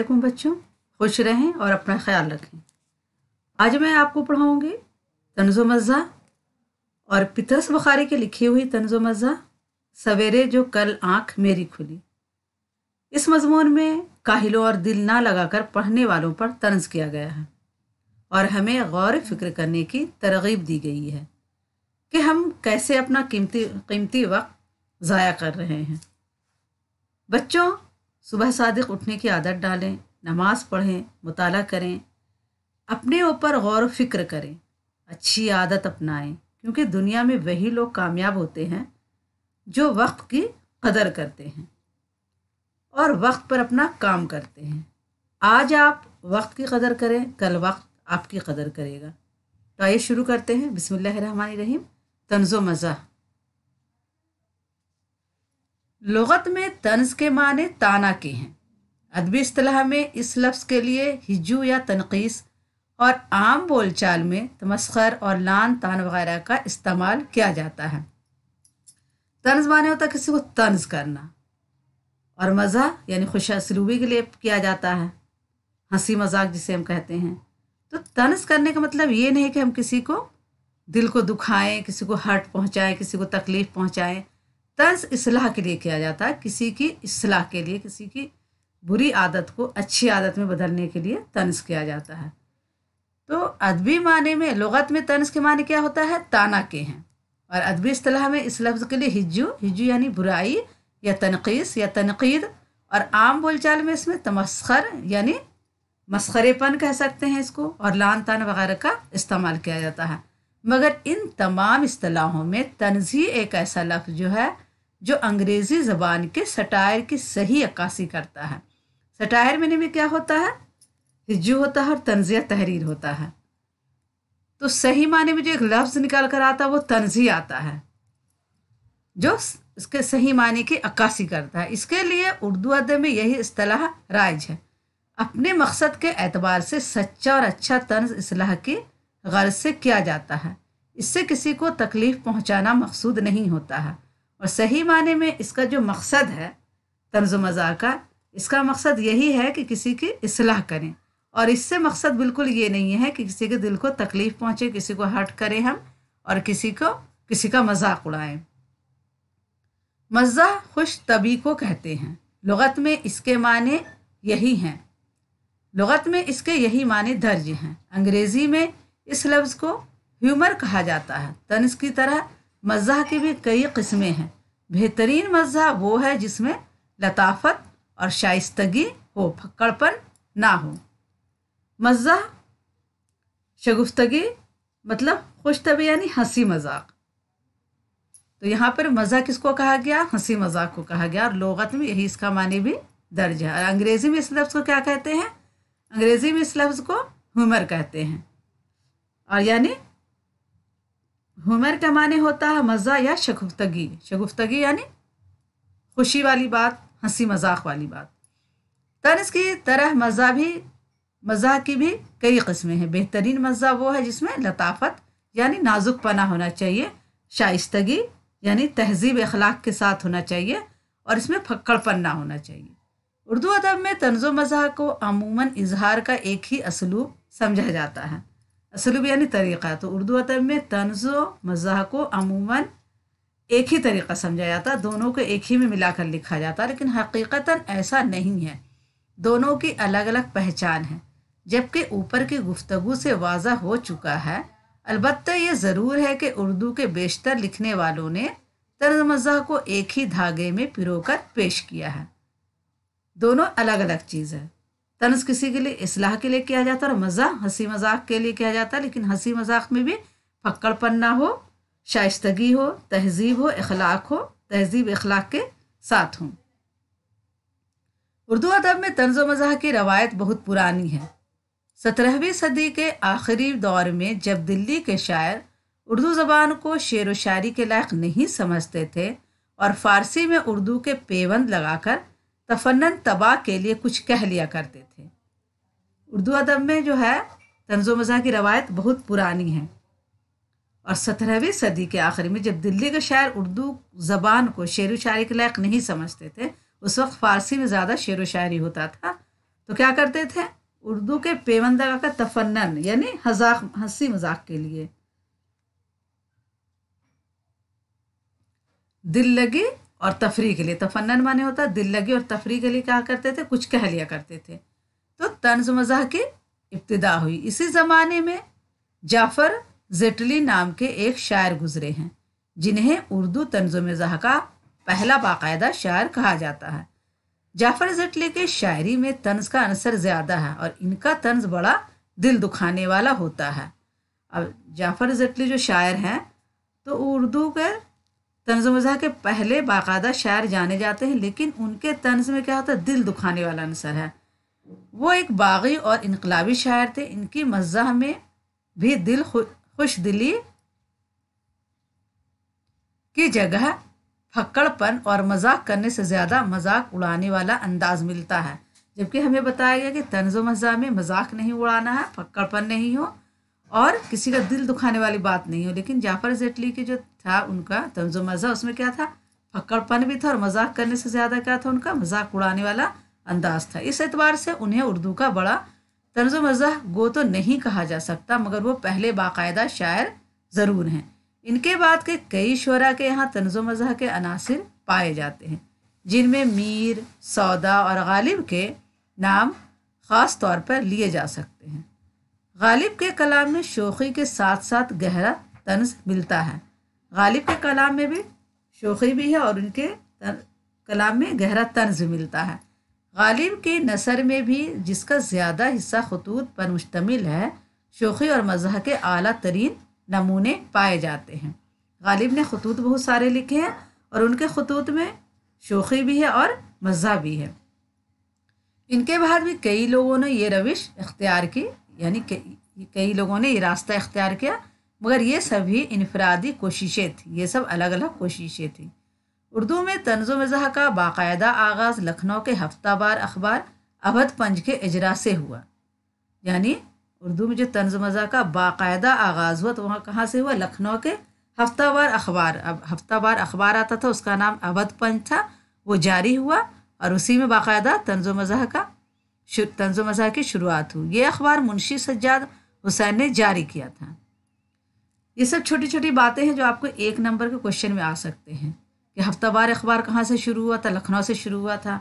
वालेकुम बच्चों खुश रहें और अपना ख्याल रखें आज मैं आपको पढ़ाऊंगी तंजो मज़ा और पितरस बुखारी के लिखी हुई तंजो मज़ा सवेरे जो कल आँख मेरी खुली इस मजमून में काहिलों और दिल ना लगाकर पढ़ने वालों पर तंज किया गया है और हमें गौर फिक्र करने की तरगीब दी गई है कि हम कैसे अपना कीमती कीमती वक्त ज़ाया कर रहे हैं बच्चों सुबह सादिक उठने की आदत डालें नमाज़ पढ़ें मुताल करें अपने ऊपर गौर फिक्र करें अच्छी आदत अपनाएं क्योंकि दुनिया में वही लोग कामयाब होते हैं जो वक्त की कदर करते हैं और वक्त पर अपना काम करते हैं आज आप वक्त की कदर करें कल वक्त आपकी कदर करेगा तो आइए शुरू करते हैं बिसमीम तंज़ो मज़ा लगत में तंज के माने ताना के हैं अदबी असलाह में इस लफ्ज़ के लिए हिजू या तनखीस और आम बोलचाल में तमस्खर और लान तान वगैरह का इस्तेमाल किया जाता है तंज माने होता है किसी को तंज करना और मज़ा यानी खुश के लिए किया जाता है हंसी मजाक जिसे हम कहते हैं तो तंज करने का मतलब ये नहीं कि हम किसी को दिल को दुखाएं किसी को हर्ट पहुंचाएं किसी को तकलीफ़ पहुंचाएं तंस इसलाह के लिए किया जाता है किसी की इसलाह के लिए किसी की बुरी आदत को अच्छी आदत में बदलने के लिए तंस किया जाता है तो अदबी माने में लगत में तंस के माने क्या होता है ताना के हैं और अदबी असलाह में इस लफ्ज़ के लिए हिजू हिजू यानी बुराई या तनकीस या तनकीद और आम बोलचाल में इसमें तमस्खर यानी मस्खरेपन कह सकते हैं इसको और लान तान वगैरह का इस्तेमाल किया जाता है मगर इन तमाम असलाहों में तनजी एक ऐसा लफ्ज़ जो है जो अंग्रेज़ी ज़बान के सटायर की सही अक्कासी करता है सटायर में में क्या होता है हिज्जू होता है और तंजिया तहरीर होता है तो सही माने में जो एक लफ्ज़ निकाल कर आता है वो तंजी आता है जो इसके सही माने की अक्कासी करता है इसके लिए उर्दू अदब में यही असलाह राज है अपने मकसद के एतबार से सच्चा और अच्छा तंज असलाह की गर्ज से किया जाता है इससे किसी को तकलीफ़ पहुंचाना मकसूद नहीं होता है और सही माने में इसका जो मकसद है तंज मज़ा का इसका मकसद यही है कि किसी की असलाह करें और इससे मकसद बिल्कुल ये नहीं है कि किसी के दिल को तकलीफ़ पहुँचे किसी को हर्ट करें हम और किसी को किसी का मजाक उड़ाएं मज़ा खुश तबी को कहते हैं लगत में इसके माने यही हैं लगत में इसके यही माने दर्ज हैं अंग्रेज़ी में इस लफ्ज़ को ह्यूमर कहा जाता है तनस की तरह मज़ा की भी कई किस्में हैं बेहतरीन मज़ा वो है जिसमें लताफत और शाइस्तगी हो फक्कड़पन ना हो मज़ा शगुफ्तगी मतलब खुश तबी यानी हंसी मजाक तो यहाँ पर मज़ा किसको कहा गया हंसी मजाक को कहा गया और लोगत में यही इसका मानी भी दर्ज है और अंग्रेज़ी में इस लफ्ज़ को क्या कहते हैं अंग्रेज़ी में इस लफ्ज़ को हुमर कहते हैं और यानी हुनर का माने होता है मज़ा या शगुफ्तगी शगुफ्तगी यानी खुशी वाली बात हंसी मजाक वाली बात तनस की तरह मज़ा भी मज़ा की भी कई कस्में हैं बेहतरीन मज़ा वो है जिसमें लताफत यानी नाजुक पना होना चाहिए शाइस्तगी यानी तहजीब अखलाक के साथ होना चाहिए और इसमें फक्कड़पन ना होना चाहिए उर्दू अदब में तंज़ो मज़ा को अमूमन इजहार का एक ही असलूब समझा जाता है सलूबियानी तरीक़ा तो उर्दू अदब में तंज मज़ाह को अमूमन एक ही तरीक़ा समझा जाता दोनों को एक ही में मिलाकर लिखा जाता लेकिन हकीकता ऐसा नहीं है दोनों की अलग अलग पहचान है जबकि ऊपर की गुफ्तगु से वाजा हो चुका है अलबत् ये ज़रूर है कि उर्दू के बेशतर लिखने वालों ने तर्ज मजा को एक ही धागे में पिरोकर पेश किया है दोनों अलग अलग चीज़ है तनस किसी के लिए इसलाह के लिए किया जाता है और मज़ा हंसी मजाक के लिए किया जाता है लेकिन हंसी मजाक में भी फक्कड़पन ना हो शाइतगी हो तहजीब हो अखलाक हो तहजीब अखलाक के साथ हों उर्दू अदब में तंज मजाक की रवायत बहुत पुरानी है सत्रहवीं सदी के आखिरी दौर में जब दिल्ली के शायर उर्दू ज़बान को शेर व शायरी के लायक नहीं समझते थे और फ़ारसी में उर्दू के पेवंद लगाकर तफनन तबाह के लिए कुछ कह लिया करते थे उर्दू अदब में जो है तंजो मज़ा की रवायत बहुत पुरानी है और सत्रहवीं सदी के आखिर में जब दिल्ली के शायर उर्दू ज़बान को शेर व शायरी के लायक नहीं समझते थे उस वक्त फ़ारसी में ज़्यादा शेर व शायरी होता था तो क्या करते थे उर्दू के पेवंदा का तफनन यानी हजाक हंसी मजाक के लिए दिल लगी और तफरी के लिए तफन्न माने होता दिल लगी और तफरी के लिए कहा करते थे कुछ कह लिया करते थे तो तंज मजा की इब्तदा हुई इसी ज़माने में जाफ़र जेटली नाम के एक शायर गुजरे हैं जिन्हें उर्दू तंज मजा का पहला बाकायदा शायर कहा जाता है जाफ़र जेटली के शायरी में तंज का अंसर ज़्यादा है और इनका तंज बड़ा दिल दुखाने वाला होता है अब जाफ़र जेटली जो शायर हैं तो उर्दू के तंज मज़ा के पहले बाकायदा शायर जाने जाते हैं लेकिन उनके तंज में क्या होता है दिल दुखाने वाला अंसर है वो एक बागी और इनकलाबी शायर थे इनकी मजा में भी दिल खुश दिली की जगह फक्कड़पन और मजाक करने से ज़्यादा मजाक उड़ाने वाला अंदाज मिलता है जबकि हमें बताया गया कि तंज मज़ा में मजाक नहीं उड़ाना है फक्कड़पन नहीं हो और किसी का दिल दुखाने वाली बात नहीं हो लेकिन जाफर जेटली के जो था उनका तंज मज़ा उसमें क्या था फक्कड़पन भी था और मजाक करने से ज़्यादा क्या था उनका मजाक उड़ाने वाला अंदाज था इस एतबार से उन्हें उर्दू का बड़ा तंज मज़ा गो तो नहीं कहा जा सकता मगर वो पहले बाकायदा शायर ज़रूर हैं इनके बाद के कई शुरा के यहाँ तंज मज़ा के अनासर पाए जाते हैं जिनमें मीर सौदा और गालिब के नाम ख़ास तौर पर लिए जा सकते हैं गालिब के कलाम में शोखी के साथ साथ गहरा तंज मिलता है गालिब के कलाम में भी शोखी भी है और उनके कलाम में गहरा तंज भी मिलता है गालिब के नसर में भी जिसका ज़्यादा हिस्सा खतूत पर मुश्तमिल है शोखी और मज़ह के अली तरीन नमूने पाए जाते हैं गालिब ने खतूत बहुत सारे लिखे हैं और उनके खतूत में शोखी भी है और मज़ा भी है इनके बाद भी कई लोगों ने ये रविश इख्तियार की यानी कई लोगों ने ये रास्ता इख्तियार किया मगर ये सभी इनफरादी कोशिशें थी ये सब अलग अलग कोशिशें थी उर्दू में तंज मजा का बाकायदा आगाज़ लखनऊ के हफ्तावार अखबार अवध पंज के इजरा से हुआ यानी उर्दू में जो तंज मज़ा का बाकायदा आगाज़ हुआ तो वहाँ कहाँ से हुआ लखनऊ के हफ्तावार अखबार अब बार अखबार आता था उसका नाम अवध पंज था वो जारी हुआ और उसी में बाकायदा तंज मजा का तंज़ो मजा की शुरुआत हुई ये अखबार मुंशी सज्जाद हुसैन ने जारी किया था ये सब छोटी छोटी बातें हैं जो आपको एक नंबर के क्वेश्चन में आ सकते हैं कि हफ्तावार अखबार कहाँ से शुरू हुआ था लखनऊ से शुरू हुआ था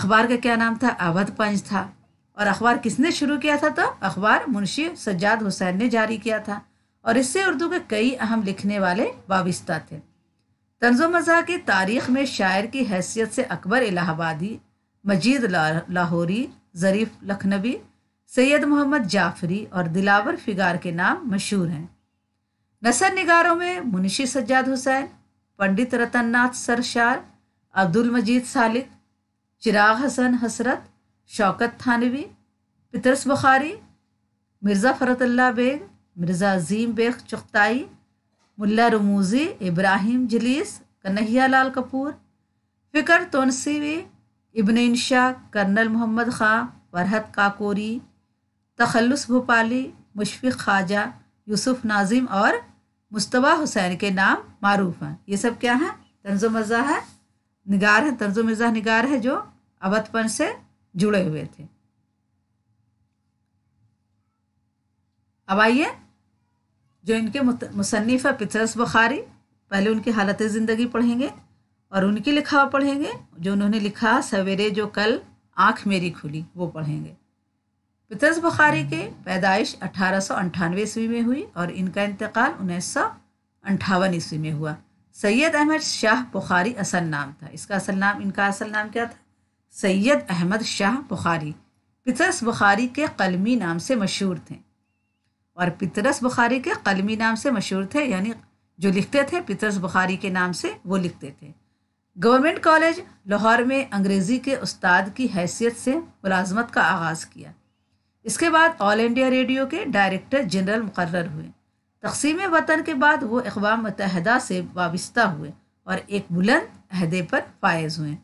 अखबार का क्या नाम था अवध पंच था और अखबार किसने शुरू किया था तो अखबार मुंशी सज्जाद हुसैन ने जारी किया था और इससे उर्दू के कई अहम लिखने वाले वाबस्ता थे तंजो मज़ा की तारीख में शायर की हैसियत से अकबर इलाहाबादी मजीद लाहौरी ज़रीफ लखनवी सैयद मोहम्मद जाफरी और दिलावर फिगार के नाम मशहूर हैं नसर निगारों में मुंशी सज्जाद हुसैन पंडित रतननाथ सरशार अब्दुल मजीद सालिक चिराग हसन हसरत शौकत थानवी पितरस बुखारी मिर्ज़ा फ़रतल्ला बेग मिर्ज़ा अजीम बेग चुख्ताई मुल्ला रमूज़ी इब्राहिम जलीस कन्हैया लाल कपूर फ़िकर तोनसीवी इबन शाह कर्नल मोहम्मद ख़ां वरहत काकोरी तखलस भोपाली मुशफ़ ख्वाजा यूसुफ नाजिम और मुशतबा हुसैन के नाम मरूफ हैं ये सब क्या हैं तंजो मज़ा है निगार है तंजो मज़ा निगार है जो अवधपन से जुड़े हुए थे अब आइए जो इनके मुसनफ़ है पितरस बखारी पहले उनकी हालत ज़िंदगी पढ़ेंगे और उनकी लिखा पढ़ेंगे जो उन्होंने लिखा सवेरे जो कल आँख मेरी खुली वो पढ़ेंगे पितज बुखारी के पैदाइश अठारह सौ अंठानवे ईस्वी में हुई और इनका इंतकाल उन्नीस सौ अंठावन ईस्वी में हुआ सैयद अहमद शाह बुखारी असल नाम था इसका असल नाम इनका असल नाम क्या था सैयद अहमद शाह बुखारी पितरस बुखारी के कलमी नाम से मशहूर थे और पितरस बुखारी के कलमी नाम से मशहूर थे यानी जो लिखते थे पितरस बुखारी के नाम से वो लिखते थे गवर्नमेंट कॉलेज लाहौर में अंग्रेज़ी के उस्ताद की हैसियत से मुलाजमत का आगाज़ किया इसके बाद ऑल इंडिया रेडियो के डायरेक्टर जनरल मुकर हुए तकसीम वतन के बाद वो अकवा मतहदा से वाबस्ता हुए और एक बुलंद अहदे पर फायज हुए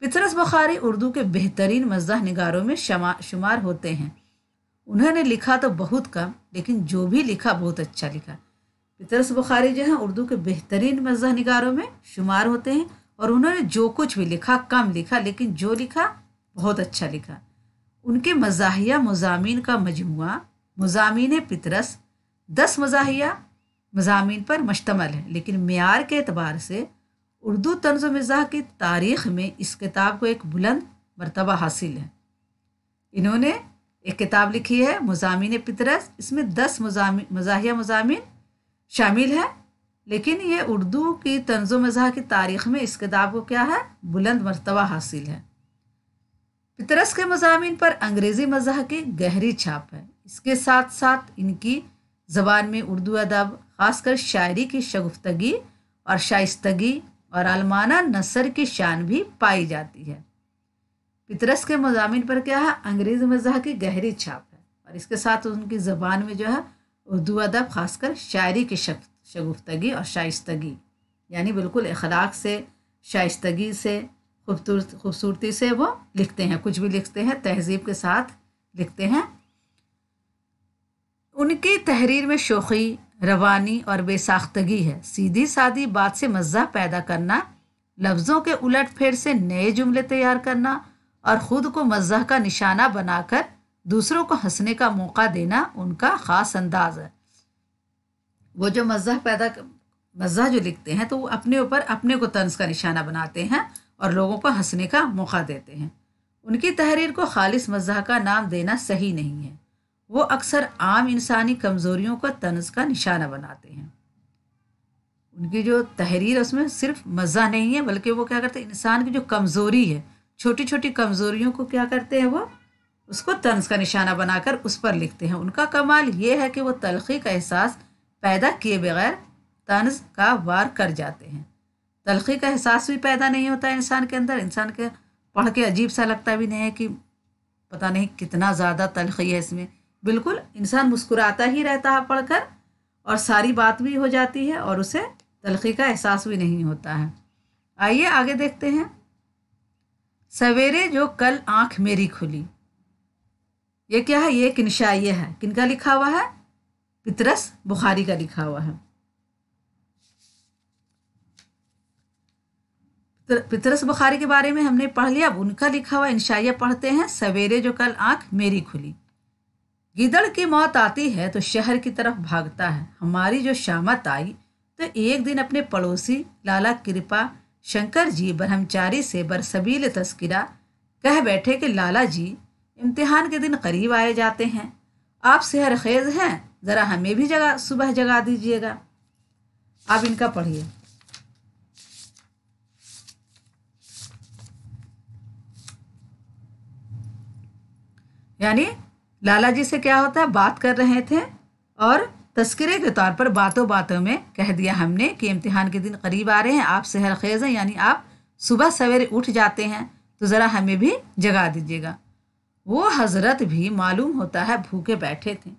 पितरस बखारी उर्दू के बेहतरीन मजह नगारों में शुमार होते हैं उन्होंने लिखा तो बहुत कम लेकिन जो भी लिखा बहुत अच्छा लिखा पितरस बुखारी जो हैं उर्दू के बेहतरीन मजह नगारों में शुमार होते हैं और उन्होंने जो कुछ भी लिखा कम लिखा लेकिन जो लिखा बहुत अच्छा लिखा उनके मजाहिया मजामी का मजमू मजामी पितरस दस मजाहिया मजामी पर मुश्तमल है लेकिन मैार के अतबार से उर्दू तंज मजा की तारीख़ में इस किताब को एक बुलंद मरतबा हासिल है इन्होंने एक किताब लिखी है मजामी पितरस इसमें दस मजा मजाहिया मजामी शामिल है लेकिन ये उर्दू की तंज मज़ा की तारीख़ में इस किताब को क्या है बुलंद मरतबा हासिल है पितरस के मजामी पर अंग्रेज़ी मज़ह की गहरी छाप है इसके साथ साथ इनकी ज़बान में उर्दू अदब खासकर शायरी की शगुफ्तगी और शाइस्तगी और अलमाना नसर की शान भी पाई जाती है पितरस के मजामी पर क्या है अंग्रेज़ी मज़ह की गहरी छाप है और इसके साथ उनकी ज़बान में जो है उर्दू अदब खासकर शायरी की शक्त शगुफ्तगी और शाइस्तगी यानी बिल्कुल अखलाक से शाइस्तगी से खूबसूरत खूबसूरती से वो लिखते हैं कुछ भी लिखते हैं तहजीब के साथ लिखते हैं उनकी तहरीर में शोखी रवानी और बेसाख्तगी है सीधी सादी बात से मज़ा पैदा करना लफ्ज़ों के उलट फेर से नए जुमले तैयार करना और ख़ुद को मज़ा का निशाना बनाकर दूसरों को हंसने का मौका देना उनका ख़ास अंदाज है वो जो मज़ा पैदा मज़ा जो लिखते हैं तो वो अपने ऊपर अपने को तंज का निशाना बनाते हैं और लोगों को हंसने का मौका देते हैं उनकी तहरीर को खालिस मज़ा का नाम देना सही नहीं है वो अक्सर आम इंसानी कमज़ोरियों को तंज का निशाना बनाते हैं उनकी जो तहरीर उसमें सिर्फ मज़ा नहीं है बल्कि वो क्या करते हैं इंसान की जो कमज़ोरी है छोटी छोटी कमज़ोरियों को क्या करते हैं वो उसको तंज का निशाना बनाकर उस पर लिखते हैं उनका कमाल ये है कि वो तलखी का एहसास पैदा किए बगैर तंज का वार कर जाते हैं तलखी का एहसास भी पैदा नहीं होता है इंसान के अंदर इंसान के पढ़ के अजीब सा लगता भी नहीं है कि पता नहीं कितना ज़्यादा तलखी है इसमें बिल्कुल इंसान मुस्कुराता ही रहता है पढ़कर और सारी बात भी हो जाती है और उसे तलखी का एहसास भी नहीं होता है आइए आगे देखते हैं सवेरे जो कल आँख मेरी खुली ये क्या है ये एक इंशाइय है किनका लिखा हुआ है पितरस बुखारी का लिखा हुआ है पितरस बुखारी के बारे में हमने पढ़ लिया अब उनका लिखा हुआ इंशाइया पढ़ते हैं सवेरे जो कल आंख मेरी खुली गिदड़ की मौत आती है तो शहर की तरफ भागता है हमारी जो शामत आई तो एक दिन अपने पड़ोसी लाला कृपा शंकर जी ब्रह्मचारी से बरसबील तस्करा कह बैठे कि लाला जी इम्तिहान के दिन करीब आए जाते हैं आप शहर खेज हैं ज़रा हमें भी जगा सुबह जगा दीजिएगा आप इनका पढ़िए यानी लाला जी से क्या होता है बात कर रहे थे और तस्करे के तौर पर बातों बातों में कह दिया हमने कि इम्तिहान के दिन करीब आ रहे हैं आप शहर खेज हैं यानी आप सुबह सवेरे उठ जाते हैं तो ज़रा हमें भी जगा दीजिएगा वो हजरत भी मालूम होता है भूखे बैठे थे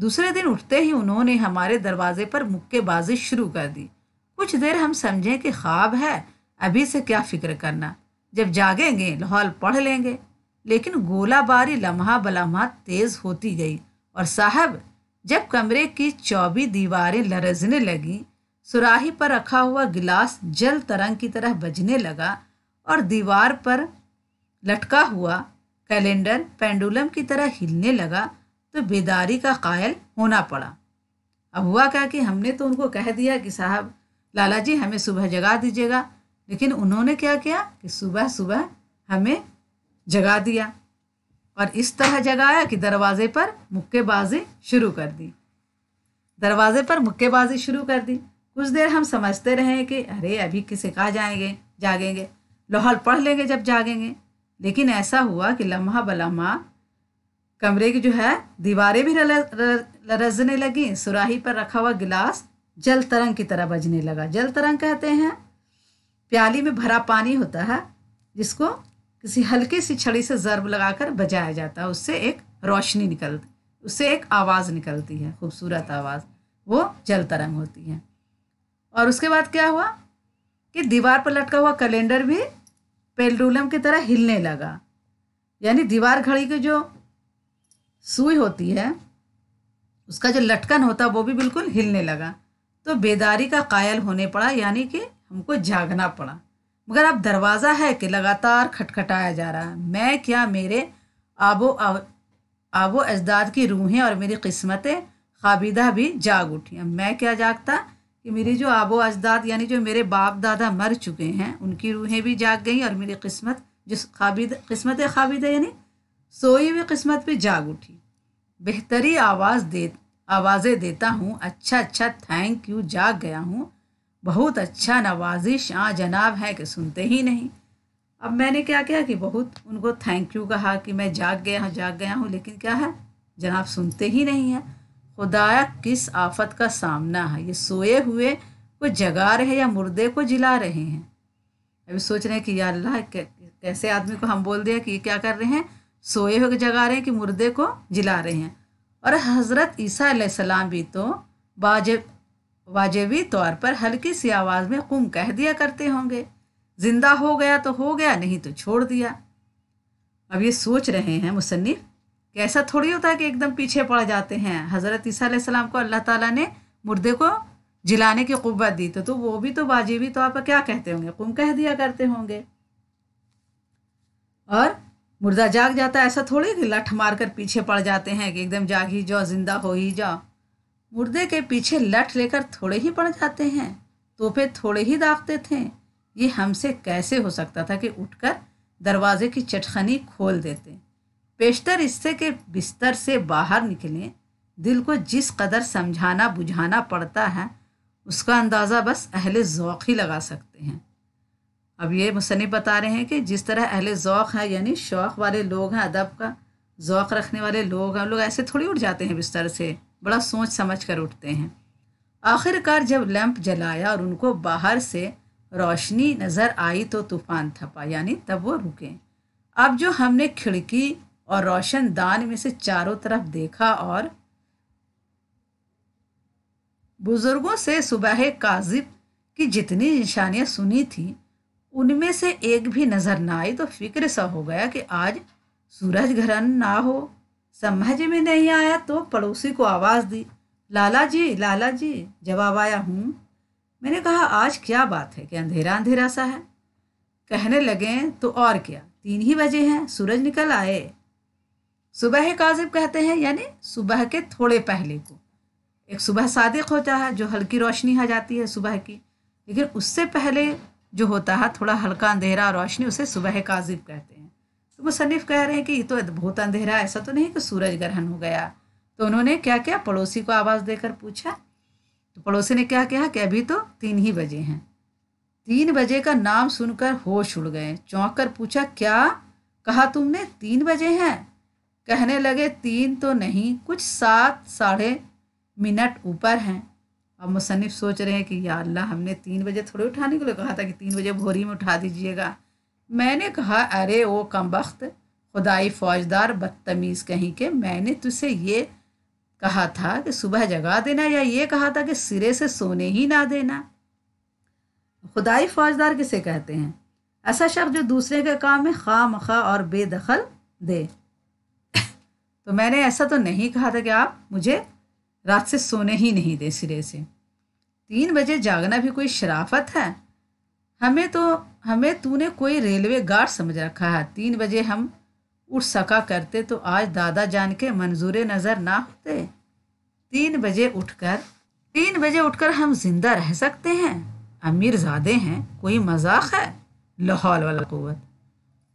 दूसरे दिन उठते ही उन्होंने हमारे दरवाजे पर मुक्केबाजी शुरू कर दी कुछ देर हम समझें कि ख्वाब है अभी से क्या फिक्र करना जब जागेंगे लाहौल पढ़ लेंगे लेकिन गोलाबारी लम्हा बलम्हा तेज़ होती गई और साहब जब कमरे की चौबी दीवारें लरजने लगीं सुराही पर रखा हुआ गिलास जल तरंग की तरह बजने लगा और दीवार पर लटका हुआ कैलेंडर पेंडुलम की तरह हिलने लगा तो बेदारी का कायल होना पड़ा अब हुआ क्या कि हमने तो उनको कह दिया कि साहब लाला जी हमें सुबह जगा दीजिएगा लेकिन उन्होंने क्या किया कि सुबह सुबह हमें जगा दिया और इस तरह जगाया कि दरवाजे पर मुक्केबाजी शुरू कर दी दरवाजे पर मुक्केबाजी शुरू कर दी कुछ देर हम समझते रहे कि अरे अभी किसे कहा जाएंगे जागेंगे लाहौल पढ़ लेंगे जब जागेंगे लेकिन ऐसा हुआ कि लम्हा बलम्हा कमरे की जो है दीवारें भी लरजने लगी सुराही पर रखा हुआ गिलास जल तरंग की तरह बजने लगा जल तरंग कहते हैं प्याली में भरा पानी होता है जिसको किसी हल्की सी छड़ी से जरब लगाकर बजाया जाता है उससे एक रोशनी निकलती उससे एक आवाज़ निकलती है खूबसूरत आवाज़ वो जल तरंग होती है और उसके बाद क्या हुआ कि दीवार पर लटका हुआ कैलेंडर भी पेल्डुलम की तरह हिलने लगा यानी दीवार घड़ी की जो सुई होती है उसका जो लटकन होता वो भी बिल्कुल हिलने लगा तो बेदारी का कायल होने पड़ा यानी कि हमको जागना पड़ा मगर अब दरवाज़ा है कि लगातार खटखटाया जा रहा है मैं क्या मेरे आबो आबो अजदाद की रूहें और मेरी किस्मतें खाबिदा भी जाग उठी मैं क्या जागता कि मेरी जो आबो अजदाद यानी जो मेरे बाप दादा मर चुके हैं उनकी रूहें भी जाग गई और मेरी किस्मत जिस खाबिद किस्मत खाबिद यानी सोई हुई किस्मत पर जाग उठी बेहतरी आवाज़ दे आवाज़ें देता हूँ अच्छा अच्छा थैंक यू जाग गया हूँ बहुत अच्छा नवाजिश आ हाँ, जनाब है कि सुनते ही नहीं अब मैंने क्या किया कि बहुत उनको थैंक यू कहा कि मैं जाग गया जाग गया हूँ लेकिन क्या है जनाब सुनते ही नहीं है खुदाया किस आफत का सामना है ये सोए हुए को जगा रहे या मुर्दे को जिला रहे हैं अभी सोच रहे हैं कि यार अल्लाह कैसे आदमी को हम बोल दिया कि ये क्या कर रहे हैं सोए हुए जगा रहे हैं कि मुर्दे को जिला रहे हैं और हज़रत ईसा सलाम भी तो वाजिब वाजबी तौर पर हल्की सी आवाज़ में कुम कह दिया करते होंगे ज़िंदा हो गया तो हो गया नहीं तो छोड़ दिया अब ये सोच रहे हैं मुसन्फ़ ऐसा थोड़ी होता है कि एकदम पीछे पड़ जाते हैं हज़रत ईसा को अल्लाह ताला ने मुर्दे को जिलाने की कुत दी तो, तो वो भी तो वाजिबी तो आप क्या कहते होंगे कुम कह दिया करते होंगे और मुर्दा जाग जाता है ऐसा थोड़ी कि लठ मार कर पीछे पड़ जाते हैं कि एकदम जाग ही जाओ जिंदा हो ही जाओ मुर्दे के पीछे लठ लेकर थोड़े ही पड़ जाते हैं तोहफे थोड़े ही दागते थे ये हमसे कैसे हो सकता था कि उठकर दरवाजे की चटखनी खोल देते पेशतर इससे के बिस्तर से बाहर निकलें दिल को जिस कदर समझाना बुझाना पड़ता है उसका अंदाज़ा बस अहल ओक़ ही लगा सकते हैं अब ये मुसनफ़ बता रहे हैं कि जिस तरह अहल ओक़ है यानी शौक़ वाले लोग हैं अदब का ओक़ रखने वाले लोग हैं लोग ऐसे थोड़ी उठ जाते हैं बिस्तर से बड़ा सोच समझ कर उठते हैं आखिरकार जब लैंप जलाया और उनको बाहर से रोशनी नज़र आई तो तूफ़ान थपा यानी तब वो रुके अब जो हमने खिड़की और रोशन दान में से चारों तरफ देखा और बुजुर्गों से सुबह काजिब की जितनी निशानियाँ सुनी थी उनमें से एक भी नज़र ना आई तो फिक्र सा हो गया कि आज सूरज ग्रहण ना हो समझ में नहीं आया तो पड़ोसी को आवाज़ दी लाला जी लाला जी जवाब आया हूँ मैंने कहा आज क्या बात है कि अंधेरा अंधेरा सा है कहने लगे तो और क्या तीन ही बजे हैं सूरज निकल आए सुबह काजिब कहते हैं यानी सुबह के थोड़े पहले को एक सुबह सादिक होता है जो हल्की रोशनी आ जाती है सुबह की लेकिन उससे पहले जो होता है थोड़ा हल्का अंधेरा रोशनी उसे सुबह काजिब कहते हैं तो मुसनफ़ कह रहे हैं कि ये तो बहुत अंधेरा ऐसा तो नहीं कि सूरज ग्रहण हो गया तो उन्होंने क्या किया पड़ोसी को आवाज़ देकर पूछा तो पड़ोसी ने क्या किया कि अभी तो तीन ही बजे हैं तीन बजे का नाम सुनकर होश उड़ गए चौंक कर पूछा क्या कहा तुमने तीन बजे हैं कहने लगे तीन तो नहीं कुछ सात साढ़े मिनट ऊपर हैं अब मुसनफ़ सोच रहे हैं कि या अल्लाह हमने तीन बजे थोड़े उठाने के लिए कहा था कि तीन बजे भोरी में उठा दीजिएगा मैंने कहा अरे ओ कम वक्त खुदाई फौजदार बदतमीज़ कहीं के मैंने तुझसे ये कहा था कि सुबह जगा देना या ये कहा था कि सिरे से सोने ही ना देना खुदाई फौजदार किसे कहते हैं ऐसा शख्स जो दूसरे के काम में खा मखा और बेदखल दे तो मैंने ऐसा तो नहीं कहा था कि आप मुझे रात से सोने ही नहीं दे सिरे से तीन बजे जागना भी कोई शराफत है हमें तो हमें तूने कोई रेलवे गार्ड समझ रखा है तीन बजे हम उठ सका करते तो आज दादा जान के मंजूर नज़र ना होते तीन बजे उठकर तीन बजे उठकर हम जिंदा रह सकते हैं अमीर ज़ादे हैं कोई मजाक है लाहौल वाला कुत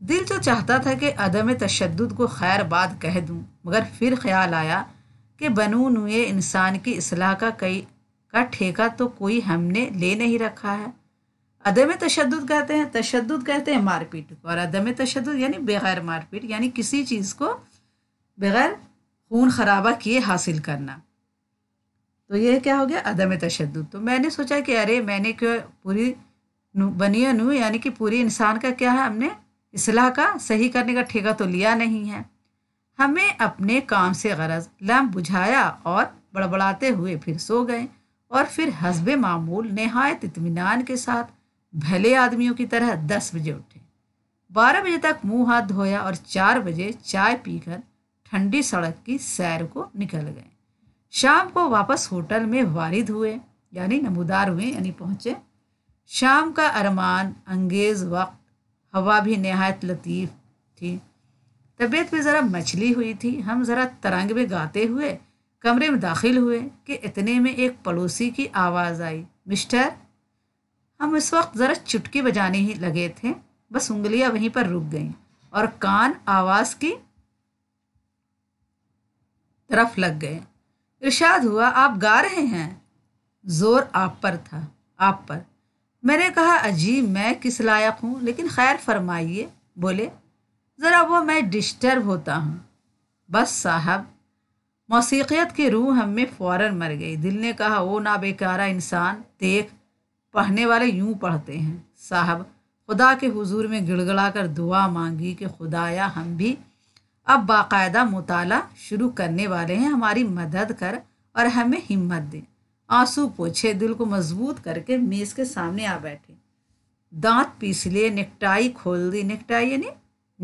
दिल जो तो चाहता था कि अदम तशद को खैर बाद कह दूँ मगर फिर ख्याल आया कि बनू नुए इंसान की असलाह का कई का ठेका तो कोई हमने ले नहीं रखा है अदम तशद कहते हैं तशद कहते हैं मारपीट को और अदम तशद यानी बगैर मारपीट यानी किसी चीज़ को बगैर खून खराबा किए हासिल करना तो यह क्या हो गया अदम तशद तो मैंने सोचा कि अरे मैंने क्यों पूरी बनिया नू यानी कि पूरी इंसान का क्या है हमने इसलाह का सही करने का ठेका तो लिया नहीं है हमें अपने काम से गरज लम बुझाया और बड़बड़ाते हुए फिर सो गए और फिर हसब मामूल नहायत इतमान के साथ भले आदमियों की तरह दस बजे उठे बारह बजे तक मुंह हाथ धोया और चार बजे चाय पीकर ठंडी सड़क की सैर को निकल गए शाम को वापस होटल में वारिद हुए यानी नमोदार हुए यानी पहुँचे शाम का अरमान अंगेज वक्त हवा भी नहायत लतीफ़ थी तबीयत भी ज़रा मछली हुई थी हम ज़रा तरंग में गाते हुए कमरे में दाखिल हुए कि इतने में एक पड़ोसी की आवाज़ आई मिस्टर हम इस वक्त ज़रा चुटकी बजाने ही लगे थे बस उंगलियां वहीं पर रुक गईं और कान आवाज़ की तरफ लग गए इरशाद हुआ आप गा रहे हैं जोर आप पर था आप पर मैंने कहा अजीब मैं किस लायक हूँ लेकिन खैर फरमाइए बोले ज़रा वो मैं डिस्टर्ब होता हूँ बस साहब मौसीक़ियत की रूह हम में फ़ौर मर गई दिल ने कहा ओ ना बेकारा इंसान देख पढ़ने वाले यूं पढ़ते हैं साहब खुदा के हुजूर में गिड़गड़ा कर दुआ मांगी कि खुदाया हम भी अब बाकायदा मुताला शुरू करने वाले हैं हमारी मदद कर और हमें हिम्मत दें आंसू पोछे दिल को मजबूत करके मेज के सामने आ बैठे दांत पीस लिए नेकटाई खोल दी नेकटाई यानी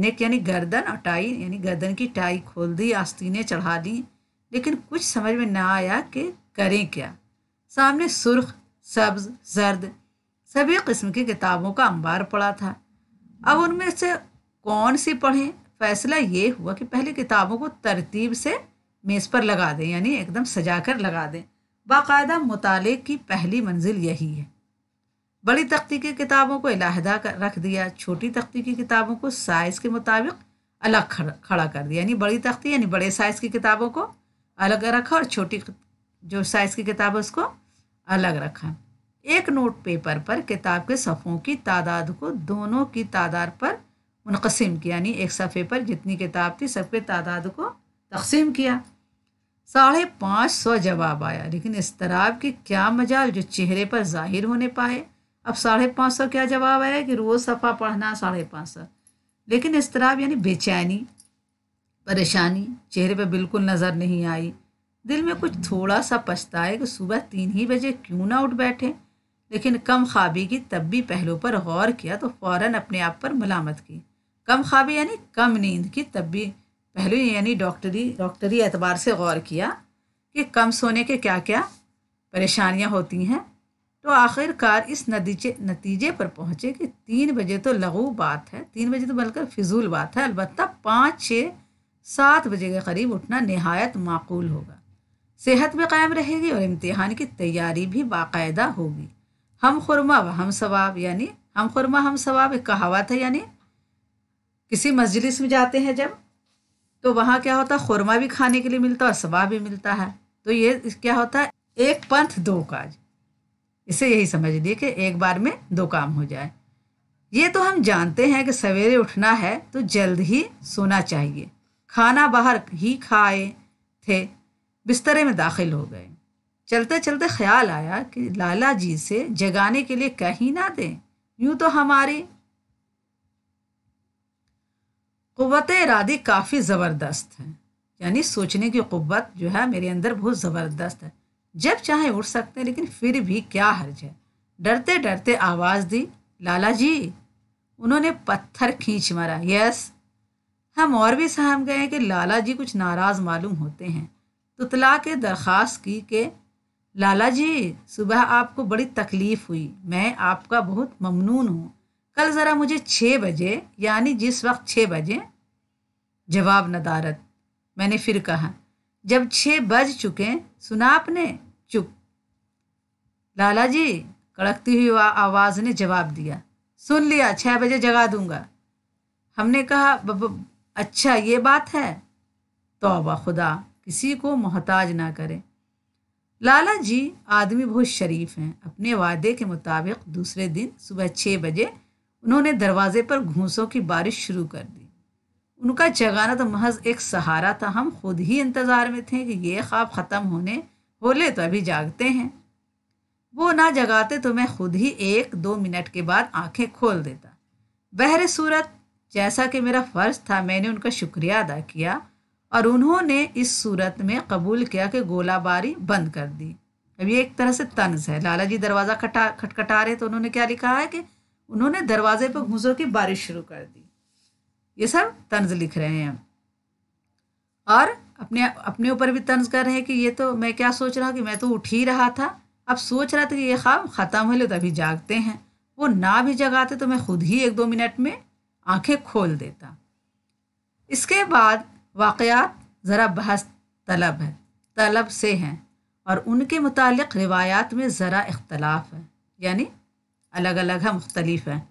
नेक यानी गर्दन और टाई यानी गर्दन की टाई खोल दी आस्तीने चढ़ा दी लेकिन कुछ समझ में ना आया कि करें क्या सामने सुर्ख सब्ज जर्द सभी किस्म की किताबों का अंबार पड़ा था अब उनमें से कौन सी पढ़ें फैसला ये हुआ कि पहले किताबों को तरतीब से मेज़ पर लगा दें यानी एकदम सजा कर लगा दें बाकायदा मुताले की पहली मंजिल यही है बड़ी तख्ती की किताबों को इलाहदा कर रख दिया छोटी तख्ती की किताबों को साइज़ के मुताबिक अलग खड़ा कर दिया यानी बड़ी तख्ती यानी बड़े साइज़ की किताबों को अलग रखा और छोटी जो साइज़ की किताब है उसको अलग रखा एक नोट पेपर पर किताब के सफ़ों की तादाद को दोनों की तादाद पर मुनकसम किया यानी एक सफ़े पर जितनी किताब थी सबके तादाद को तकसीम किया साढ़े पाँच सौ जवाब आया लेकिन इसतराब के क्या मजाल जो चेहरे पर जाहिर होने पाए अब साढ़े पाँच सौ क्या जवाब आया कि रोज़ सफ़ा पढ़ना साढ़े पाँच सौ लेकिन इसतराब यानी बेचैनी परेशानी चेहरे पर बिल्कुल नज़र नहीं आई दिल में कुछ थोड़ा सा पछताए कि सुबह तीन ही बजे क्यों ना उठ बैठे लेकिन कम खाबी की तब भी पहलू पर गौर किया तो फ़ौर अपने आप पर मलामत की कम खाबी यानी कम नींद की तब भी पहले यानी डॉक्टरी डॉक्टरी एतबार से गौर किया कि कम सोने के क्या क्या परेशानियां होती हैं तो आखिरकार इस नतीजे नतीजे पर पहुँचे कि तीन बजे तो लघु बात है तीन बजे तो बल्कि फिजूल बात है अलबत् पाँच छः सात बजे के करीब उठना नहायत माकूल होगा सेहत भी कायम रहेगी और इम्तहान की तैयारी भी बाकायदा होगी हम खुरमा व हम सवाब यानी हम खुरमा हम सवाब एक कहावत है यानी किसी मजलिस में जाते हैं जब तो वहाँ क्या होता है खुरमा भी खाने के लिए मिलता है और सवा भी मिलता है तो ये क्या होता है एक पंथ दो काज इसे यही समझ लिए कि एक बार में दो काम हो जाए ये तो हम जानते हैं कि सवेरे उठना है तो जल्द ही सोना चाहिए खाना बाहर ही खाए थे बिस्तरे में दाखिल हो गए चलते चलते ख्याल आया कि लाला जी से जगाने के लिए कहीं ना दें यूँ तो हमारी क़वत इरादी काफ़ी ज़बरदस्त है यानी सोचने की क़वत जो है मेरे अंदर बहुत ज़बरदस्त है जब चाहे उठ सकते हैं लेकिन फिर भी क्या हर्ज है डरते डरते आवाज़ दी लाला जी उन्होंने पत्थर खींच मारा यस हम और भी सहम गए कि लाला जी कुछ नाराज़ मालूम होते हैं तुतला के दरख्वास्त की कि लाला जी सुबह आपको बड़ी तकलीफ़ हुई मैं आपका बहुत ममनून हूँ कल ज़रा मुझे छः बजे यानी जिस वक्त छः बजे जवाब नदारत मैंने फिर कहा जब छः बज चुके सुना आपने चुप लाला जी कड़कती हुई आवाज़ ने जवाब दिया सुन लिया छः बजे जगा दूंगा हमने कहा बब, अच्छा ये बात है तोबा खुदा किसी को मोहताज ना करे लाला जी आदमी बहुत शरीफ हैं अपने वादे के मुताबिक दूसरे दिन सुबह छः बजे उन्होंने दरवाजे पर घूसों की बारिश शुरू कर दी उनका जगाना तो महज एक सहारा था हम खुद ही इंतज़ार में थे कि ये ख्वाब ख़त्म होने बोले तो अभी जागते हैं वो ना जगाते तो मैं खुद ही एक दो मिनट के बाद आंखें खोल देता बहर सूरत जैसा कि मेरा फ़र्ज था मैंने उनका शुक्रिया अदा किया और उन्होंने इस सूरत में कबूल किया कि गोलाबारी बंद कर दी अब ये एक तरह से तंज है लाला जी दरवाज़ा खटा खटखटा रहे तो उन्होंने क्या लिखा है कि उन्होंने दरवाजे पर घुसों की बारिश शुरू कर दी ये सब तंज लिख रहे हैं और अपने अपने ऊपर भी तंज कर रहे हैं कि ये तो मैं क्या सोच रहा हूँ कि मैं तो उठ ही रहा था अब सोच रहा था कि ये ख्वाब ख़त्म हो ले तो अभी जागते हैं वो ना भी जगाते तो मैं खुद ही एक दो मिनट में आंखें खोल देता इसके बाद वाक़ात ज़रा बहस तलब है तलब से हैं और उनके मुतालिक रिवायात में ज़रा इख्तलाफ है यानी अलग अलग है मुख्तलिफ हैं